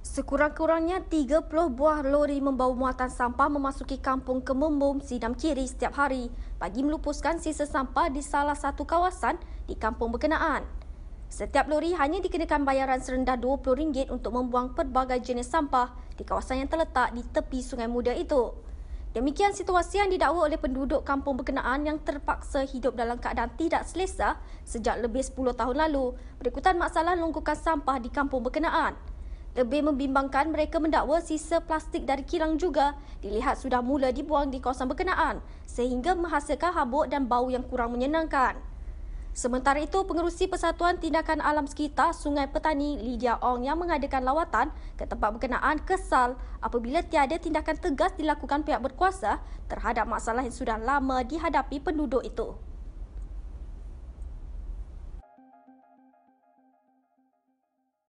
Sekurang-kurangnya 30 buah lori membawa muatan sampah memasuki kampung Kemembum, Sidam Kiri setiap hari bagi melupuskan sisa sampah di salah satu kawasan di kampung berkenaan. Setiap lori hanya dikenakan bayaran serendah RM20 untuk membuang pelbagai jenis sampah di kawasan yang terletak di tepi Sungai Muda itu. Demikian situasi yang didakwa oleh penduduk kampung berkenaan yang terpaksa hidup dalam keadaan tidak selesa sejak lebih 10 tahun lalu berikutan masalah longkukan sampah di kampung berkenaan. Lebih membimbangkan mereka mendakwa sisa plastik dari kilang juga dilihat sudah mula dibuang di kawasan berkenaan sehingga menghasilkan habuk dan bau yang kurang menyenangkan. Sementara itu, Pengerusi Persatuan Tindakan Alam Sekitar Sungai Petani Lydia Ong yang mengadakan lawatan ke tempat berkenaan kesal apabila tiada tindakan tegas dilakukan pihak berkuasa terhadap masalah yang sudah lama dihadapi penduduk itu.